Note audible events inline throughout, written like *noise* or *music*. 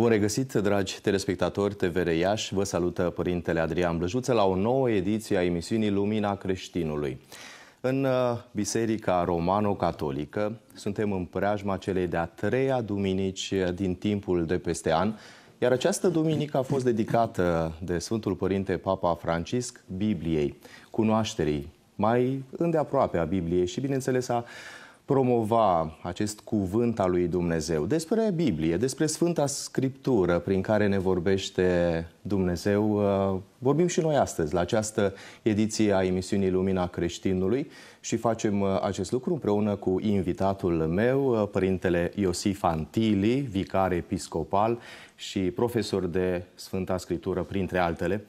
Bun regăsit, dragi telespectatori TVR Iași. Vă salută Părintele Adrian Blăjuță la o nouă ediție a emisiunii Lumina Creștinului. În uh, Biserica Romano-Catolică suntem în preajma celei de-a treia duminici din timpul de peste an, iar această duminică a fost dedicată de Sfântul Părinte Papa Francisc Bibliei, cunoașterii mai îndeaproape a Bibliei și, bineînțeles, a promova acest cuvânt al lui Dumnezeu despre Biblie, despre Sfânta Scriptură prin care ne vorbește Dumnezeu. Uh, vorbim și noi astăzi la această ediție a emisiunii Lumina Creștinului și facem uh, acest lucru împreună cu invitatul meu, uh, Părintele Iosif Antili, vicar episcopal și profesor de Sfânta Scriptură, printre altele.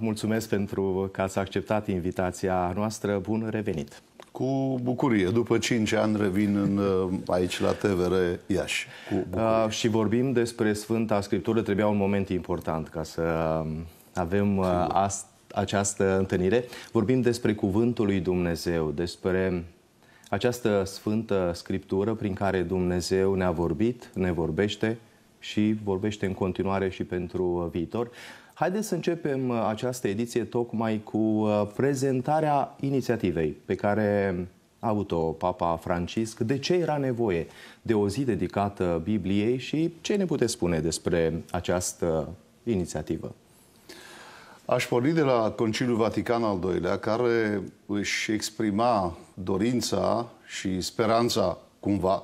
Mulțumesc pentru că ați acceptat invitația noastră. Bun revenit! cu bucurie. După 5 ani revin în, uh, aici la TVR Iași. Cu uh, bucurie. uh, și vorbim despre Sfânta Scriptură. Trebuia un moment important ca să um, avem uh, ast- această întâlnire. Vorbim despre Cuvântul lui Dumnezeu, despre această Sfântă Scriptură prin care Dumnezeu ne-a vorbit, ne vorbește și vorbește în continuare și pentru uh, viitor. Haideți să începem uh, această ediție tocmai cu uh, prezentarea inițiativei pe care a avut-o Papa Francisc. De ce era nevoie de o zi dedicată Bibliei și ce ne puteți spune despre această inițiativă? Aș porni de la Conciliul Vatican al II-lea, care își exprima dorința și speranța, cumva,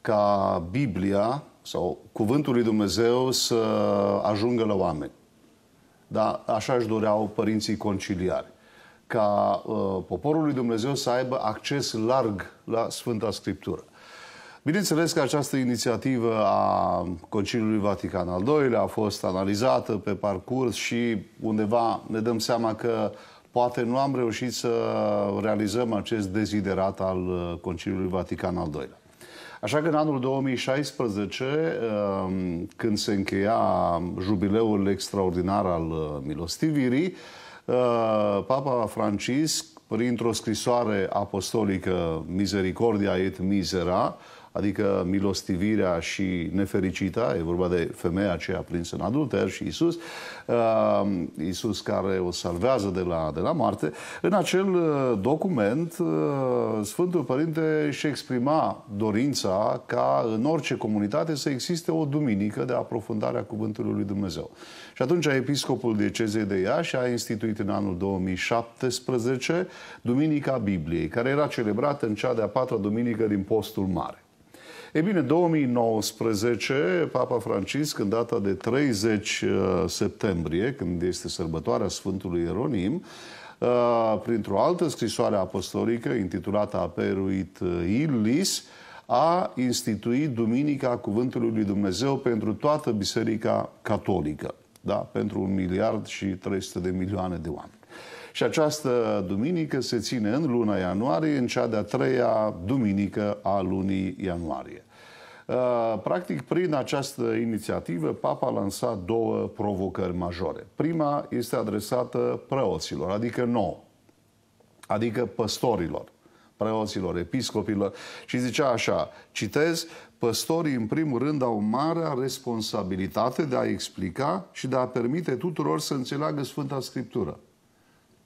ca Biblia sau Cuvântul lui Dumnezeu să ajungă la oameni. Dar așa își doreau părinții conciliari. Ca uh, poporul lui Dumnezeu să aibă acces larg la Sfânta Scriptură. Bineînțeles că această inițiativă a Conciliului Vatican al II-lea a fost analizată pe parcurs și undeva ne dăm seama că poate nu am reușit să realizăm acest deziderat al uh, Conciliului Vatican al II-lea. Așa că în anul 2016, ehm, când se încheia jubileul extraordinar al uh, milostivirii, uh, Papa Francisc, printr-o scrisoare apostolică Misericordia et Misera, adică milostivirea și nefericita, e vorba de femeia aceea prinsă în adulter și Isus, uh, Isus care o salvează de la, de la moarte, în acel uh, document uh, Sfântul Părinte și exprima dorința ca în orice comunitate să existe o duminică de aprofundare a Cuvântului Lui Dumnezeu. Și atunci Episcopul Diecezei de Iași a instituit în anul 2017 Duminica Bibliei, care era celebrată în cea de-a patra duminică din Postul Mare. E bine, 2019, Papa Francisc, în data de 30 uh, septembrie, când este sărbătoarea Sfântului Ieronim, uh, printr-o altă scrisoare apostolică intitulată Aperuit uh, Illis, a instituit Duminica Cuvântului Lui Dumnezeu pentru toată Biserica Catolică, da? pentru un miliard și 300 de milioane de oameni. Și această duminică se ține în luna ianuarie, în cea de-a treia duminică a lunii ianuarie. Uh, practic, prin această inițiativă, Papa a lansat două provocări majore. Prima este adresată preoților, adică nouă, adică păstorilor preoților, episcopilor și zicea așa, citez, păstorii în primul rând au marea responsabilitate de a explica și de a permite tuturor să înțeleagă Sfânta Scriptură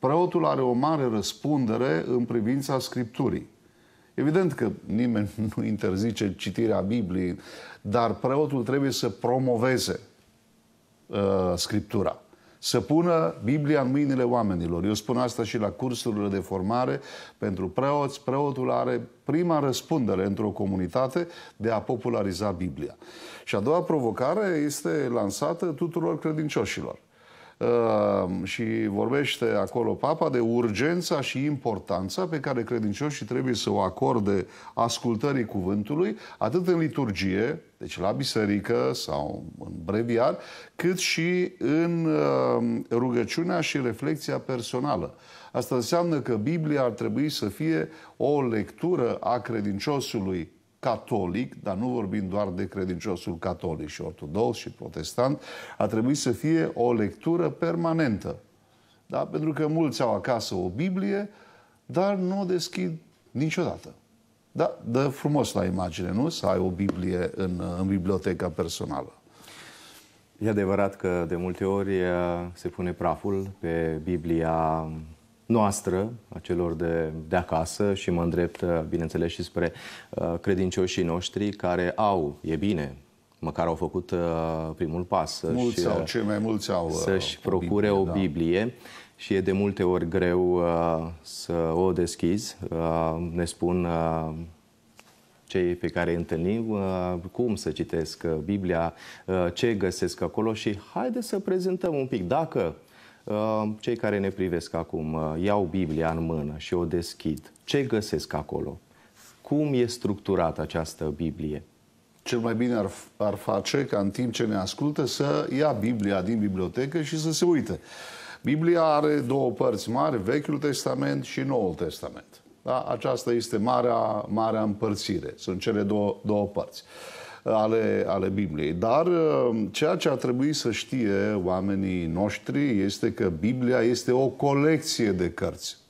preotul are o mare răspundere în privința Scripturii. Evident că nimeni *laughs* nu interzice citirea Bibliei, dar preotul trebuie să promoveze uh, Scriptura să pună Biblia în mâinile oamenilor. Eu spun asta și la cursurile de formare pentru preoți. Preotul are prima răspundere într-o comunitate de a populariza Biblia. Și a doua provocare este lansată tuturor credincioșilor. Ehm, și vorbește acolo Papa de urgența și importanța pe care credincioșii trebuie să o acorde ascultării cuvântului, atât în liturgie, deci la biserică sau în breviar, cât și în ehm, rugăciunea și reflexia personală. Asta înseamnă că Biblia ar trebui să fie o lectură a credinciosului catolic, dar nu vorbim doar de credinciosul catolic și ortodox și protestant, a trebuit să fie o lectură permanentă. Da? Pentru că mulți au acasă o Biblie, dar nu o deschid niciodată. Da, dă frumos la imagine, nu? Să ai o Biblie în, în biblioteca personală. E adevărat că de multe ori eh, se pune praful pe Biblia noastră, a celor de, de acasă și mă îndrept, uh, bineînțeles, și spre uh, credincioșii noștri care au, e bine, măcar au făcut uh, primul pas. Mulți și, au, cei mai mulți au. Să-și procure o Biblie, o da. Biblie da. și e de multe ori greu să o deschizi. Ne spun cei pe care îi întâlnim, cum să citesc Biblia, ce găsesc acolo și haide să prezentăm un pic. Dacă Ehm, cei care ne privesc acum uh, iau Biblia în mână și o deschid. Ce găsesc acolo? Cum e structurată această Biblie? Cel mai bine ar, ar face ca în timp ce ne ascultă să ia Biblia din bibliotecă și să se uite. Biblia are două părți mari, Vechiul Testament și Noul Testament. Da? Aceasta este marea, marea împărțire. Sunt cele două, două părți. Uh, ale, ale Bibliei. Dar uh, ceea ce ar trebui să știe oamenii noștri este că Biblia este o colecție de cărți.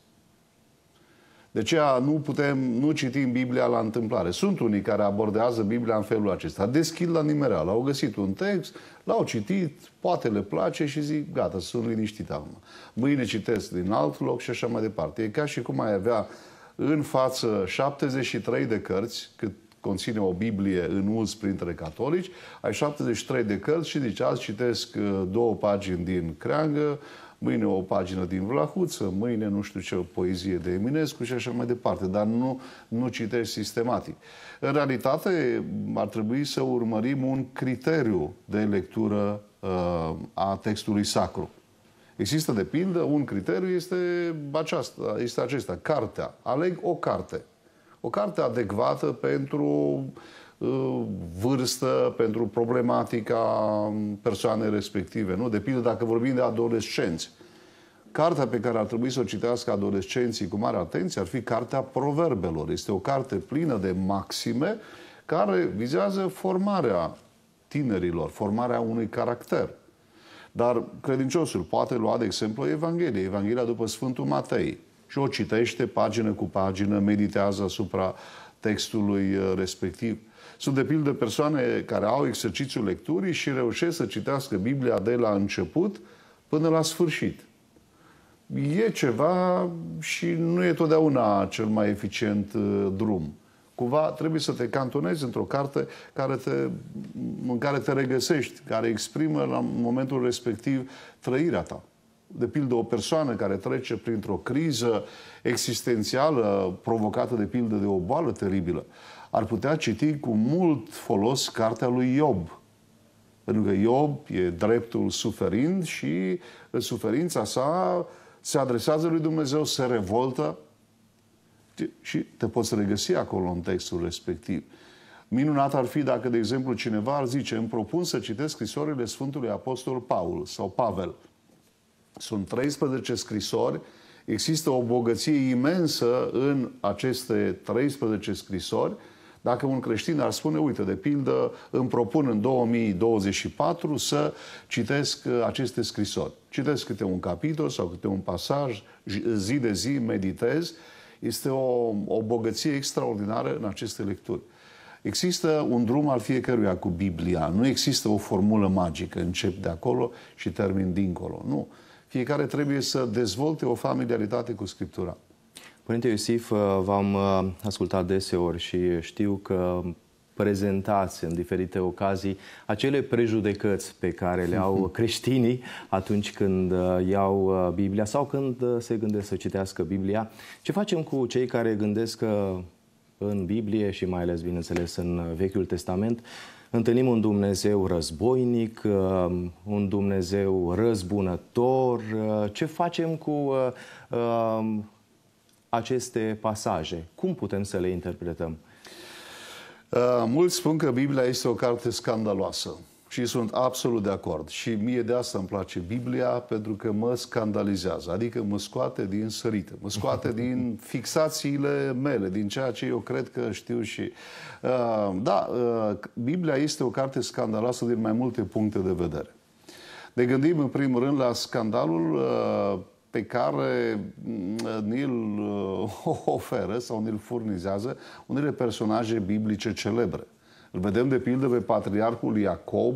De aceea nu putem, nu citim Biblia la întâmplare. Sunt unii care abordează Biblia în felul acesta. Deschid la nimereală, au găsit un text, l-au citit, poate le place și zic, gata, sunt liniștit acum. Mâine citesc din alt loc și așa mai departe. E ca și cum ai avea în față 73 de cărți, cât conține o Biblie în uz printre catolici, ai 73 de cărți și zici, azi citesc uh, două pagini din Creangă, mâine o pagină din Vlahuță, mâine nu știu ce, poezie de Eminescu și așa mai departe, dar nu, nu citești sistematic. În realitate, ar trebui să urmărim un criteriu de lectură uh, a textului sacru. Există, de pildă, un criteriu este, aceasta, este acesta, cartea. Aleg o carte o carte adecvată pentru uh, vârstă, pentru problematica persoanei respective. Nu? De pildă, dacă vorbim de adolescenți, cartea pe care ar trebui să o citească adolescenții cu mare atenție ar fi Cartea Proverbelor. Este o carte plină de maxime care vizează formarea tinerilor, formarea unui caracter. Dar credinciosul poate lua, de exemplu, Evanghelia, Evanghelia după Sfântul Matei și o citește pagină cu pagină, meditează asupra textului uh, respectiv. Sunt de pildă persoane care au exercițiul lecturii și reușesc să citească Biblia de la început până la sfârșit. E ceva și nu e totdeauna cel mai eficient uh, drum. Cumva trebuie să te cantonezi într-o carte care te, în care te regăsești, care exprimă la momentul respectiv trăirea ta de pildă, o persoană care trece printr-o criză existențială provocată, de pildă, de o boală teribilă, ar putea citi cu mult folos cartea lui Iob. Pentru că Iob e dreptul suferind și în suferința sa se adresează lui Dumnezeu, se revoltă și te poți regăsi acolo în textul respectiv. Minunat ar fi dacă, de exemplu, cineva ar zice îmi propun să citesc scrisorile Sfântului Apostol Paul sau Pavel – sunt 13 scrisori, există o bogăție imensă în aceste 13 scrisori. Dacă un creștin ar spune, uite, de pildă, îmi propun în 2024 să citesc uh, aceste scrisori. Citesc câte un capitol sau câte un pasaj, zi de zi meditez. Este o, o bogăție extraordinară în aceste lecturi. Există un drum al fiecăruia cu Biblia. Nu există o formulă magică. Încep de acolo și termin dincolo. Nu fiecare trebuie să dezvolte o familiaritate cu Scriptura. Părinte Iosif, uh, v-am uh, ascultat deseori și știu că prezentați în diferite ocazii acele prejudecăți pe care le au *laughs* creștinii atunci când uh, iau Biblia sau când se gândesc să citească Biblia. Ce facem cu cei care gândesc că în Biblie și mai ales, bineînțeles, în Vechiul Testament întâlnim un Dumnezeu războinic, uh, un Dumnezeu răzbunător. Uh, ce facem cu uh, aceste pasaje? Cum putem să le interpretăm? Mulți spun că Biblia este o carte scandaloasă. Și sunt absolut de acord. Și mie de asta îmi place Biblia, pentru că mă scandalizează, adică mă scoate din sărite, mă scoate *laughs* din fixațiile mele, din ceea ce eu cred că știu și... Uh, da, uh, Biblia este o carte scandaloasă din mai multe puncte de vedere. Ne gândim în primul rând la scandalul uh, pe care mm, ni-l uh, *laughs* oferă sau ni-l furnizează unele personaje biblice celebre. Îl vedem de pildă pe patriarhul Iacob,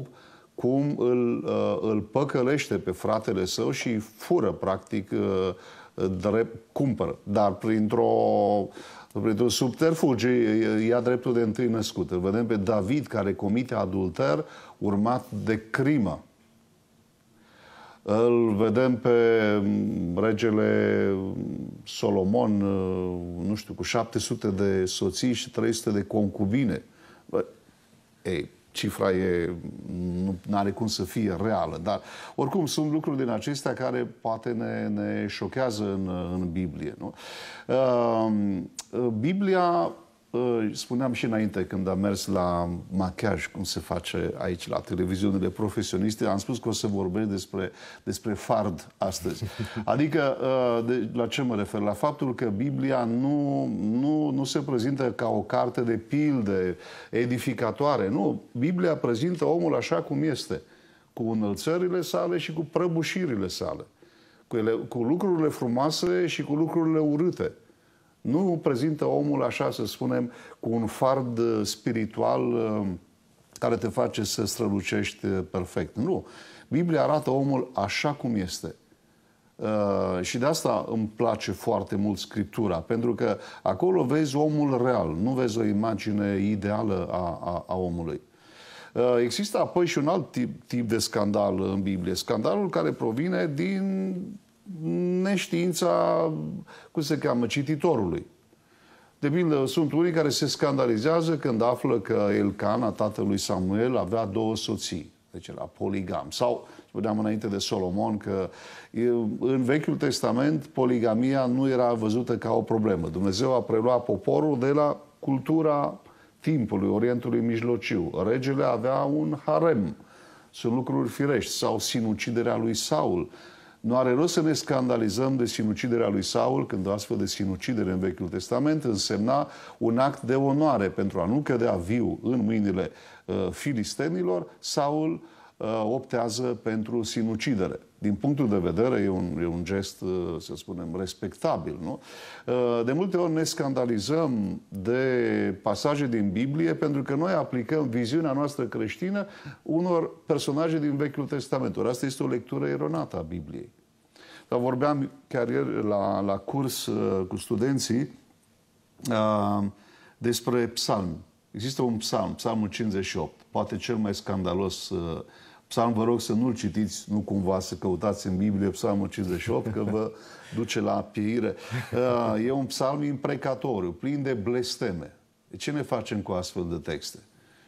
cum îl, uh, îl păcălește pe fratele său și fură, practic, uh, drept, cumpără. Dar printr-o, printr-un subterfugiu ia dreptul de întâi născut. Îl vedem pe David care comite adulter urmat de crimă. Îl vedem pe mm, regele Solomon, uh, nu știu, cu 700 de soții și 300 de concubine. Ei, cifra e, nu are cum să fie reală, dar oricum sunt lucruri din acestea care poate ne, ne șochează în, în Biblie. Nu? Uh, Biblia spuneam și înainte când am mers la machiaj, cum se face aici la televiziunile profesioniste, am spus că o să vorbesc despre, despre fard astăzi. *laughs* Adică, ă, de, la ce mă refer? La faptul că Biblia nu, nu, nu se prezintă ca o carte de pilde edificatoare. Nu, Biblia prezintă omul așa cum este, cu înălțările sale și cu prăbușirile sale, cu, ele, cu lucrurile frumoase și cu lucrurile urâte nu prezintă omul, așa să spunem, cu un fard uh, spiritual uh, care te face să strălucești uh, perfect. Nu. Biblia arată omul așa cum este. Uh, și de asta îmi place foarte mult scriptura, pentru că acolo vezi omul real, nu vezi o imagine ideală a, a, a omului. Uh, există apoi și un alt tip, tip de scandal în Biblie, scandalul care provine din neștiința, cum se cheamă, cititorului. De pildă, sunt unii care se scandalizează când află că Elcana, tatălui Samuel, avea două soții. Deci era poligam. Sau, spuneam înainte de Solomon, că în Vechiul Testament poligamia nu era văzută ca o problemă. Dumnezeu a preluat poporul de la cultura timpului, Orientului Mijlociu. Regele avea un harem. Sunt lucruri firești. Sau sinuciderea lui Saul nu are rost să ne scandalizăm de sinuciderea lui Saul, când o astfel de sinucidere în Vechiul Testament însemna un act de onoare pentru a nu cădea viu în mâinile uh, filistenilor, Saul uh, optează pentru sinucidere din punctul de vedere, e un, e un gest, uh, să spunem, respectabil. Nu? Uh, de multe ori ne scandalizăm de pasaje din Biblie pentru că noi aplicăm viziunea noastră creștină unor personaje din Vechiul Testament. Or, asta este o lectură eronată a Bibliei. Dar vorbeam chiar ieri la, la curs uh, cu studenții despre psalmi. Există un psalm, psalmul 58, poate cel mai scandalos uh, Psalm, vă rog să nu-l citiți, nu cumva să căutați în Biblie psalmul 58, că vă *laughs* duce la pieire. Uh, e un psalm imprecatoriu, plin de blesteme. Ce ne facem cu astfel de texte?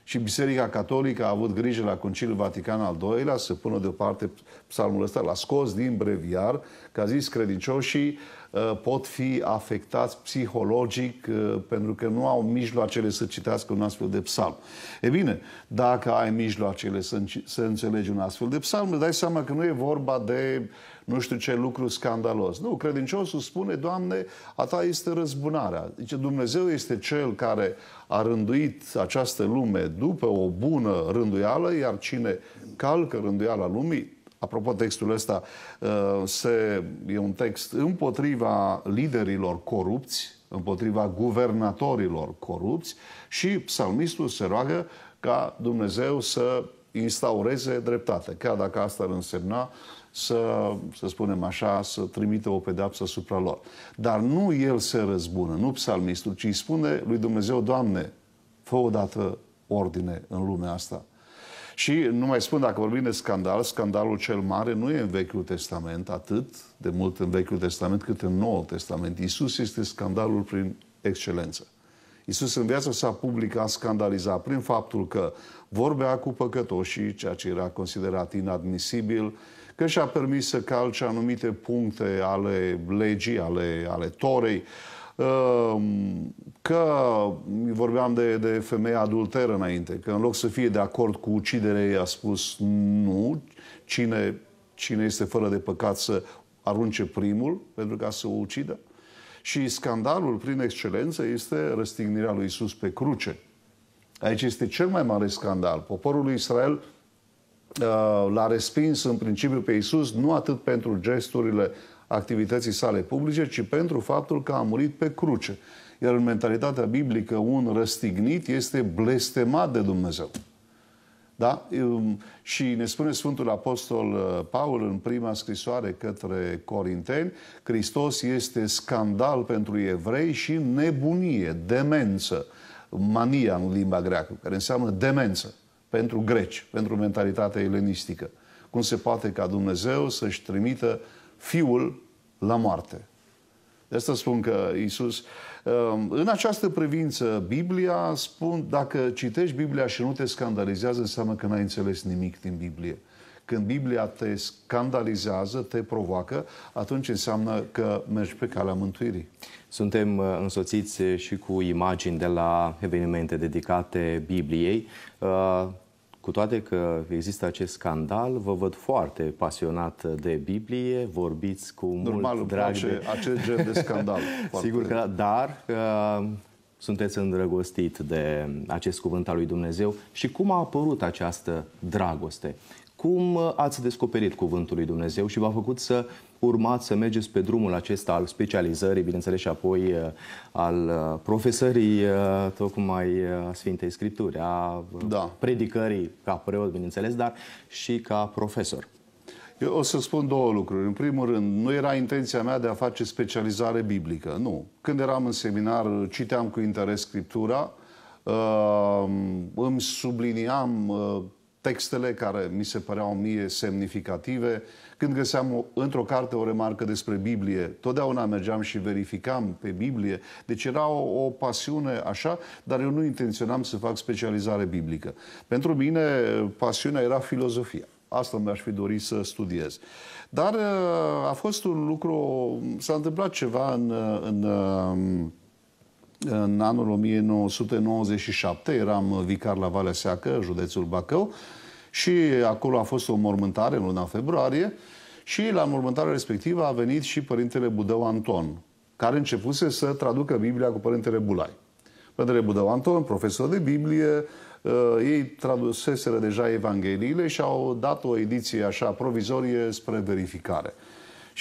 Și Biserica Catolică a avut grijă la Conciliul Vatican al II-lea să pună deoparte psalmul ăsta, l-a scos din breviar, că a zis credincioșii Uh, pot fi afectați psihologic uh, pentru că nu au mijloacele să citească un astfel de psalm. E bine, dacă ai mijloacele să, să înțelegi un astfel de psalm, îți dai seama că nu e vorba de nu știu ce lucru scandalos. Nu, credinciosul spune, Doamne, a Ta este răzbunarea. Zice, Dumnezeu este Cel care a rânduit această lume după o bună rânduială, iar cine calcă rânduiala lumii, Apropo, textul ăsta uh, se, e un text împotriva liderilor corupți, împotriva guvernatorilor corupți și psalmistul se roagă ca Dumnezeu să instaureze dreptate, chiar dacă asta ar însemna să, să spunem așa, să trimite o pedapsă asupra lor. Dar nu el se răzbună, nu psalmistul, ci îi spune lui Dumnezeu, Doamne, fă odată ordine în lumea asta. Și nu mai spun, dacă vorbim de scandal, scandalul cel mare nu e în Vechiul Testament, atât de mult în Vechiul Testament, cât în Noul Testament. Isus este scandalul prin excelență. Isus în viața sa publică a scandalizat prin faptul că vorbea cu păcătoșii, ceea ce era considerat inadmisibil, că și-a permis să calce anumite puncte ale legii, ale, ale torei, ehm, Că vorbeam de, de femeia adulteră înainte, că în loc să fie de acord cu uciderea ei, a spus nu, cine, cine este fără de păcat să arunce primul pentru ca să o ucidă. Și scandalul, prin excelență, este răstignirea lui Isus pe cruce. Aici este cel mai mare scandal. Poporul lui Israel uh, l-a respins în principiu pe Isus nu atât pentru gesturile activității sale publice, ci pentru faptul că a murit pe cruce. Iar în mentalitatea biblică, un răstignit este blestemat de Dumnezeu. Da? Și ne spune Sfântul Apostol uh, Paul în prima scrisoare către Corinteni, Hristos este scandal pentru evrei și nebunie, demență, mania în limba greacă, care înseamnă demență pentru greci, pentru mentalitatea elenistică. Cum se poate ca Dumnezeu să-și trimită fiul la moarte? De asta spun că Isus, um, în această privință, Biblia spun, dacă citești Biblia și nu te scandalizează, înseamnă că n-ai înțeles nimic din Biblie. Când Biblia te scandalizează, te provoacă, atunci înseamnă că mergi pe calea mântuirii. Suntem uh, însoțiți și cu imagini de la evenimente dedicate Bibliei. Uh, cu toate că există acest scandal, vă văd foarte pasionat de Biblie, vorbiți cu Normal, mult drag de... acest gen de scandal. *laughs* Sigur că da, dar uh, sunteți îndrăgostit de acest cuvânt al lui Dumnezeu și cum a apărut această dragoste? Cum ați descoperit Cuvântul lui Dumnezeu și v-a făcut să urmați, să mergeți pe drumul acesta al specializării, bineînțeles, și apoi uh, al uh, profesării uh, tocmai Sfintei Scripturi, a da. predicării ca preot, bineînțeles, dar și ca profesor? Eu o să spun două lucruri. În primul rând, nu era intenția mea de a face specializare biblică, nu. Când eram în seminar, citeam cu interes Scriptura, îmi subliniam textele care mi se păreau mie semnificative. Când găseam o, într-o carte o remarcă despre Biblie, totdeauna mergeam și verificam pe Biblie. Deci era o, o pasiune așa, dar eu nu intenționam să fac specializare biblică. Pentru mine, eh, pasiunea era filozofia. Asta mi-aș fi dorit să studiez. Dar eh, a fost un lucru, s-a întâmplat ceva în, eh, în în anul 1997, eram vicar la Valea Seacă, județul Bacău, și acolo a fost o mormântare în luna februarie și la mormântarea respectivă a venit și Părintele Budău Anton, care începuse să traducă Biblia cu Părintele Bulai. Părintele Budău Anton, profesor de Biblie, uh, ei traduseseră deja Evangheliile și au dat o ediție așa provizorie spre verificare.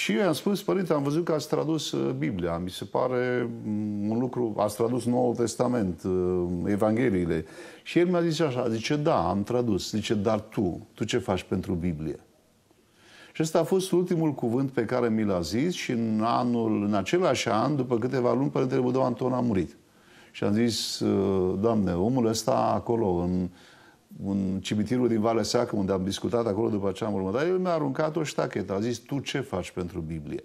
Și eu i-am spus, părinte, am văzut că ați tradus uh, Biblia. Mi se pare mm, un lucru, ați tradus Noul Testament, uh, Evangheliile. Și el mi-a zis așa, zice, da, am tradus. Zice, dar tu, tu ce faci pentru Biblie? Și ăsta a fost ultimul cuvânt pe care mi l-a zis și în anul, în același an, după câteva luni, Părintele Budeu Anton a murit. Și am zis, uh, Doamne, omul ăsta acolo, în, un cimitirul din Valea Seacă, unde am discutat acolo după ce am dar el mi-a aruncat o ștachetă. A zis, tu ce faci pentru Biblie?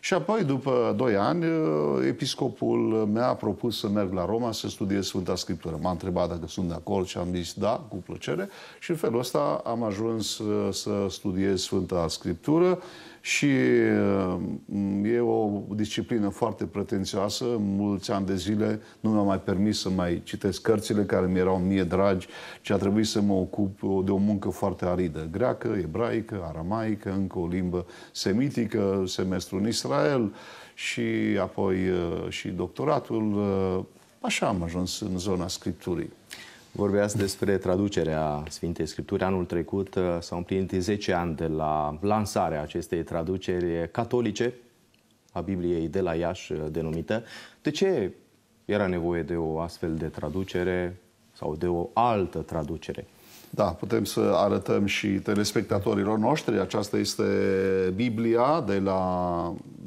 Și apoi, după doi ani, uh, episcopul mi-a propus să merg la Roma să studiez Sfânta Scriptură. M-a întrebat dacă sunt de acord și am zis da, cu plăcere. Și în felul ăsta am ajuns uh, să studiez Sfânta Scriptură și uh, e o disciplină foarte pretențioasă. Mulți ani de zile nu mi-a mai permis să mai citesc cărțile care mi erau mie dragi, ci a trebuit să mă ocup uh, de o muncă foarte aridă. Greacă, ebraică, aramaică, încă o limbă semitică, semestru în Israel și apoi uh, și doctoratul. Așa am ajuns în zona scripturii. Vorbeați despre traducerea Sfintei Scripturi. Anul trecut uh, s-au împlinit 10 ani de la lansarea acestei traduceri catolice a Bibliei de la Iași uh, denumită. De ce era nevoie de o astfel de traducere sau de o altă traducere? Da, putem să arătăm și telespectatorilor noștri. Aceasta este Biblia de la,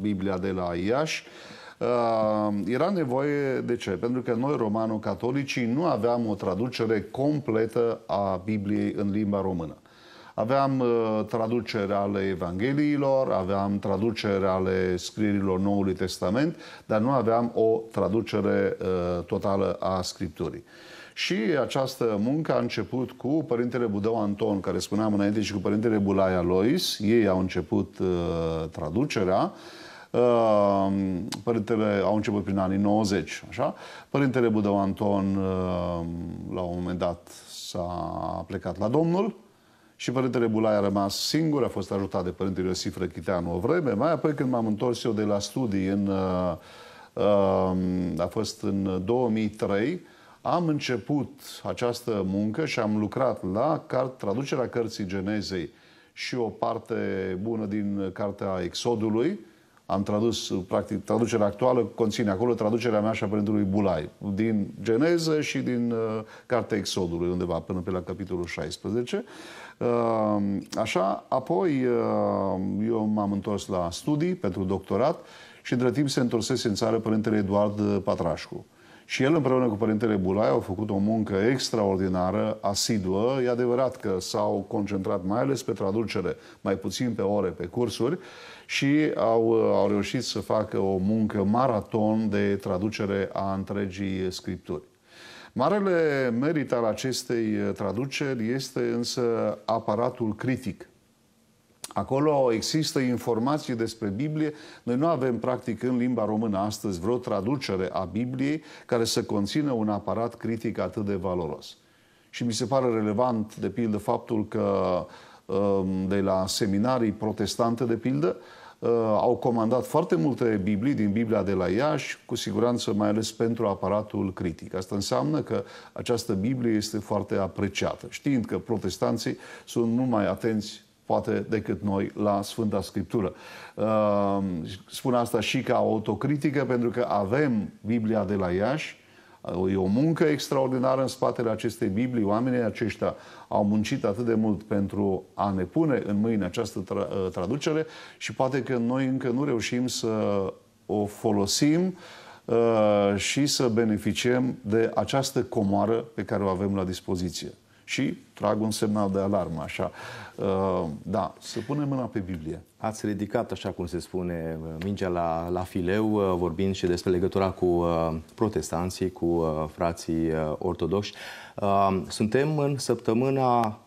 Biblia de la Iași. Uh, Uh, era nevoie de ce? Pentru că noi, romano-catolicii, nu aveam o traducere completă a Bibliei în limba română. Aveam uh, traducere ale Evangheliilor, aveam traducere ale scririlor Noului Testament, dar nu aveam o traducere uh, totală a Scripturii. Și această muncă a început cu Părintele Budeu Anton, care spuneam înainte, și cu Părintele Bulaia Lois. Ei au început uh, traducerea. Uh, Ehm, părintele, au început prin anii 90, așa. Părintele Budău Anton, ehm, la un moment dat, s-a plecat la Domnul și Părintele Bulai a rămas singur, a fost ajutat de Părintele Iosif Răchiteanu o vreme. Mai apoi, când m-am întors eu de la studii, în, ehm, a fost în 2003, am început această muncă și am lucrat la traducerea cărții Genezei și o parte bună din cartea Exodului, am tradus, uh, practic, traducerea actuală conține acolo traducerea mea și a părintelui Bulai, din Geneză și din uh, Cartea Exodului, undeva până pe la capitolul 16. Uh, așa, apoi uh, eu m-am întors la studii pentru doctorat și între timp se întorsese în țară părintele Eduard uh, Patrașcu. Și el împreună cu Părintele Bulai au făcut o muncă extraordinară, asiduă. E adevărat că s-au concentrat mai ales pe traducere, mai puțin pe ore, pe cursuri și au, uh, au reușit să facă o muncă maraton de traducere a întregii scripturi. Marele merit al acestei uh, traduceri este însă aparatul critic Acolo există informații despre Biblie. Noi nu avem, practic, în limba română astăzi vreo traducere a Bibliei care să conțină un aparat critic atât de valoros. Și mi se pare relevant, de pildă, faptul că um, de la seminarii protestante, de pildă, uh, au comandat foarte multe Biblii din Biblia de la Iași, cu siguranță mai ales pentru aparatul critic. Asta înseamnă că această Biblie este foarte apreciată, știind că protestanții sunt numai atenți poate decât noi la Sfânta Scriptură. Ehm, spun asta și ca autocritică, pentru că avem Biblia de la Iași, E o muncă extraordinară în spatele acestei Biblii. Oamenii aceștia au muncit atât de mult pentru a ne pune în mâini această tra- ă, traducere și poate că noi încă nu reușim să o folosim ă, și să beneficiem de această comoară pe care o avem la dispoziție și trag un semnal de alarmă, așa. Uh, da, să punem mâna pe Biblie. Ați ridicat, așa cum se spune, uh, mingea la, la fileu, uh, vorbind și despre legătura cu protestanții, cu frații ortodoxi. Suntem în săptămâna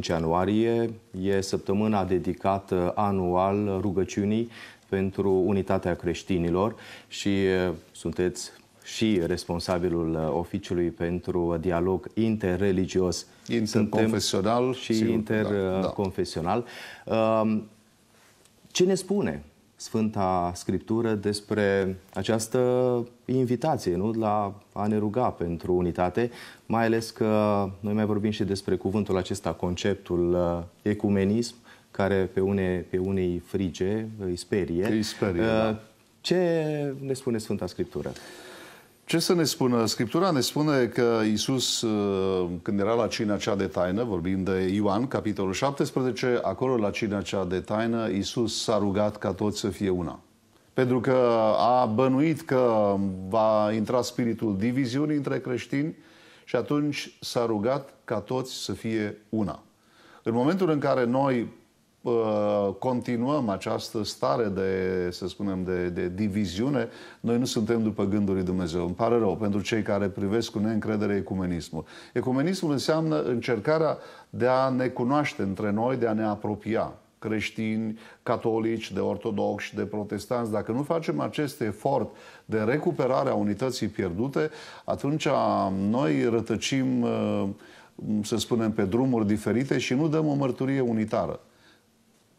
18-25 ianuarie e săptămâna dedicată anual rugăciunii pentru unitatea creștinilor și sunteți și responsabilul uh, oficiului pentru dialog interreligios. Interconfesional. Și sigur, interconfesional. Da, uh, da. Um, ce ne spune Sfânta Scriptură despre această invitație nu? la a ne ruga pentru unitate, mai ales că noi mai vorbim și despre cuvântul acesta, conceptul uh, ecumenism, care pe, unei pe une frige îi sperie. Îi sperie, uh, da. Ce ne spune Sfânta Scriptură? Ce să ne spună? Scriptura ne spune că Iisus, uh, când era la cina cea de taină, vorbim de Ioan, capitolul 17, acolo la cina cea de taină, Iisus s-a rugat ca toți să fie una. Pentru că a bănuit că va intra spiritul diviziunii între creștini și atunci s-a rugat ca toți să fie una. În momentul în care noi continuăm această stare de, să spunem, de, de diviziune, noi nu suntem după gândul lui Dumnezeu. Îmi pare rău pentru cei care privesc cu neîncredere ecumenismul. Ecumenismul înseamnă încercarea de a ne cunoaște între noi, de a ne apropia creștini, catolici, de ortodoxi, de protestanți, dacă nu facem acest efort de recuperare a unității pierdute, atunci noi rătăcim, să spunem, pe drumuri diferite și nu dăm o mărturie unitară.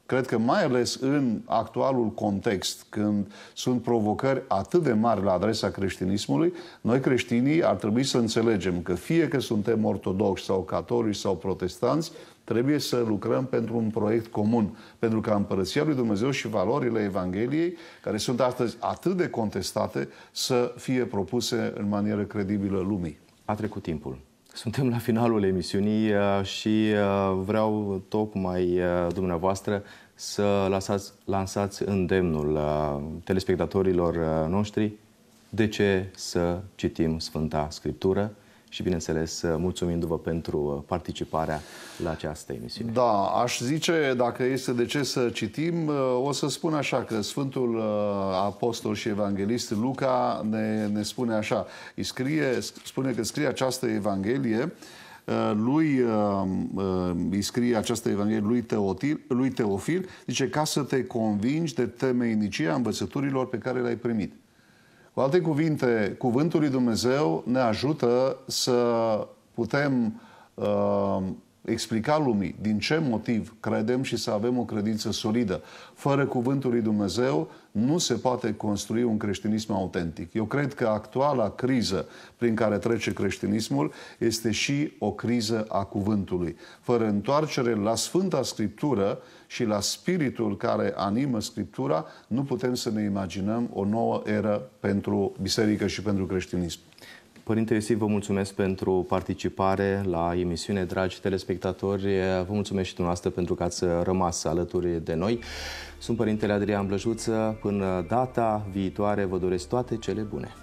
Cred că mai ales în actualul context, când sunt provocări atât de mari la adresa creștinismului, noi creștinii ar trebui să înțelegem că fie că suntem ortodoxi sau catolici sau protestanți, trebuie să lucrăm pentru un proiect comun, pentru că împărăția lui Dumnezeu și valorile Evangheliei, care sunt astăzi atât de contestate, să fie propuse în manieră credibilă lumii. A trecut timpul. Suntem la finalul emisiunii uh, și uh, vreau tocmai uh, dumneavoastră să lasați, lansați îndemnul telespectatorilor noștri de ce să citim Sfânta Scriptură și, bineînțeles, mulțumindu-vă pentru uh, participarea la această emisiune. Da, aș zice, dacă este de ce să citim, uh, o să spun așa că Sfântul uh, Apostol și Evanghelist Luca ne, ne spune așa, îi scrie, spune că scrie această Evanghelie lui îi scrie această Evanghelie lui, Teotil, lui Teofil, zice, ca să te convingi de temeinicia învățăturilor pe care le-ai primit. Cu alte cuvinte, Cuvântul lui Dumnezeu ne ajută să putem uh, explica lumii din ce motiv credem și să avem o credință solidă. Fără cuvântul lui Dumnezeu nu se poate construi un creștinism autentic. Eu cred că actuala criză prin care trece creștinismul este și o criză a cuvântului. Fără întoarcere la Sfânta Scriptură și la spiritul care animă Scriptura, nu putem să ne imaginăm o nouă eră pentru biserică și pentru creștinism. Părinte Iosif, vă mulțumesc pentru participare la emisiune, dragi telespectatori. Vă mulțumesc și dumneavoastră pentru că ați rămas alături de noi. Sunt Părintele Adrian Blăjuță. Până data viitoare vă doresc toate cele bune.